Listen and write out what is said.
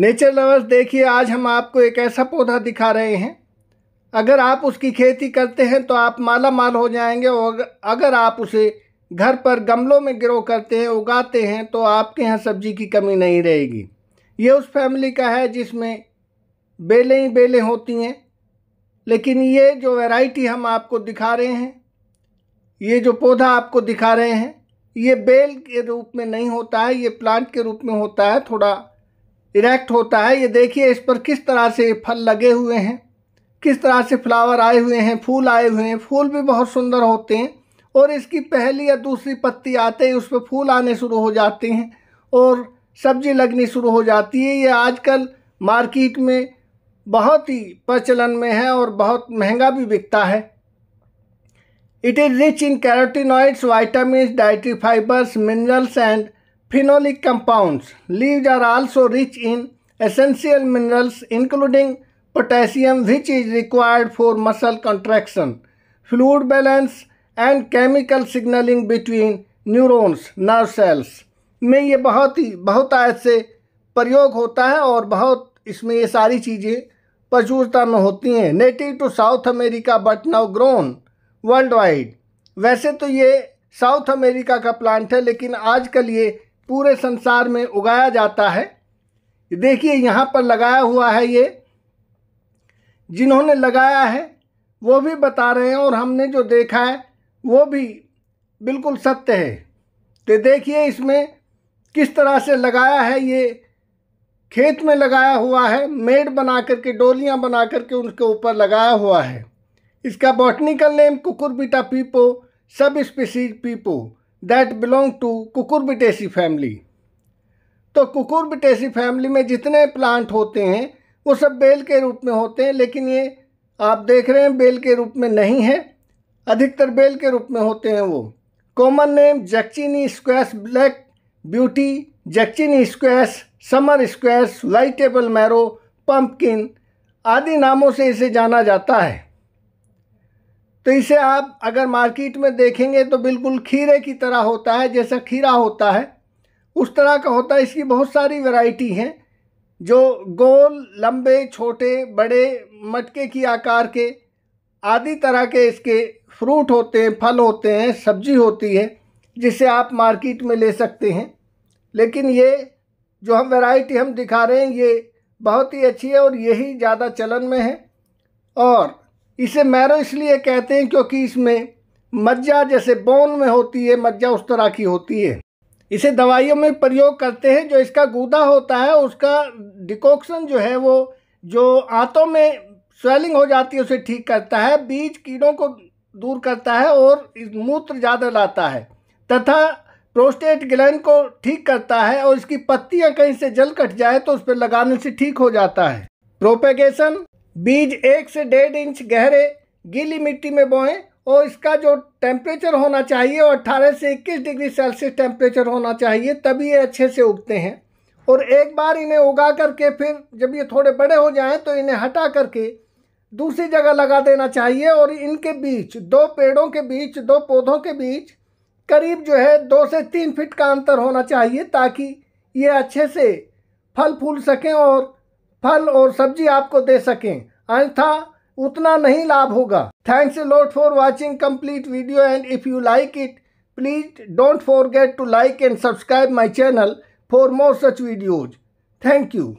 Nature lovers देखिए आज हम आपको एक ऐसा पौधा दिखा रहे हैं अगर आप उसकी खेती करते हैं तो आप माला माल हो जाएंगे और अगर आप उसे घर पर गमलों में ग्रो करते हैं उगाते हैं तो आपके यहाँ सब्जी की कमी नहीं रहेगी ये उस फैमिली का है जिसमें बेलें ही बेलें होती हैं लेकिन ये जो वैरायटी हम आपको दिखा रहे हैं ये जो पौधा आपको दिखा रहे हैं ये बेल के रूप में नहीं होता है ये प्लांट के रूप में होता है थोड़ा इरेक्ट होता है ये देखिए इस पर किस तरह से फल लगे हुए हैं किस तरह से फ्लावर आए हुए हैं फूल आए हुए हैं फूल भी बहुत सुंदर होते हैं और इसकी पहली या दूसरी पत्ती आते ही उस पर फूल आने शुरू हो जाते हैं और सब्जी लगनी शुरू हो जाती है ये आजकल मार्केट में बहुत ही प्रचलन में है और बहुत महंगा भी बिकता है it is rich in carotenoids vitamins dietary fibres minerals and phenolic compounds. Leaves are also rich in essential minerals including potassium which is required for muscle contraction, fluid balance and chemical signaling between neurons, nerve cells. में ये बहुत ही बहुत आयत से प्रयोग होता है और बहुत इसमें ये सारी चीज़ें प्रचुरता में होती हैं native to South America but now grown world wide वैसे तो ये साउथ अमेरिका का प्लांट है लेकिन आजकल ये पूरे संसार में उगाया जाता है देखिए यहाँ पर लगाया हुआ है ये जिन्होंने लगाया है वो भी बता रहे हैं और हमने जो देखा है वो भी बिल्कुल सत्य है तो देखिए इसमें किस तरह से लगाया है ये खेत में लगाया हुआ है मेड बना करके डोलियाँ बना करके उनके ऊपर लगाया हुआ है इसका botanical name Cucurbita pepo subspecies pepo that belong to Cucurbitaceae family तो कुकुरबिटेसी फैमिली में जितने प्लांट होते हैं वो सब बेल के रूप में होते हैं लेकिन ये आप देख रहे हैं बेल के रूप में नहीं है अधिकतर बेल के रूप में होते हैं वो common name zucchini squash black beauty zucchini squash summer squash vegetable marrow pumpkin आदि नामों से इसे जाना जाता है तो इसे आप अगर मार्केट में देखेंगे तो बिल्कुल खीरे की तरह होता है जैसा खीरा होता है उस तरह का होता है इसकी बहुत सारी वैरायटी हैं जो गोल लंबे छोटे बड़े मटके की आकार के आदि तरह के इसके फ्रूट होते हैं फल होते हैं सब्जी होती है जिसे आप मार्केट में ले सकते हैं लेकिन ये जो हम वैरायटी हम दिखा रहे हैं ये बहुत ही अच्छी है और यही ज़्यादा चलन में है और इसे मैरो इसलिए कहते हैं क्योंकि इसमें मज्जा जैसे बोन में होती है मज्जा उस तरह की होती है इसे दवाइयों में प्रयोग करते हैं जो इसका गूदा होता है उसका डिकोक्शन जो है वो जो आंतों में स्वेलिंग हो जाती है उसे ठीक करता है बीज कीड़ों को दूर करता है और मूत्र ज़्यादा लाता है तथा प्रोस्टेट ग्लैंड को ठीक करता है और इसकी पत्तियां कहीं से जल कट जाए तो उस पर लगाने से ठीक हो जाता है प्रोपेगेशन बीज एक से डेढ़ इंच गहरे गीली मिट्टी में बोएं और इसका जो टेम्परेचर होना चाहिए और अट्ठारह से इक्कीस डिग्री सेल्सियस टेम्परेचर होना चाहिए तभी ये अच्छे से उगते हैं और एक बार इन्हें उगा करके फिर जब ये थोड़े बड़े हो जाएं तो इन्हें हटा करके दूसरी जगह लगा देना चाहिए और इनके बीच दो पेड़ों के बीच दो पौधों के बीच करीब जो है दो से तीन फिट का अंतर होना चाहिए ताकि ये अच्छे से फल फूल सकें और फल और सब्जी आपको दे सकें अन्यथा उतना नहीं लाभ होगा thanks lot for watching complete video and if you like it please don't forget to like and subscribe my channel for more such videos thank you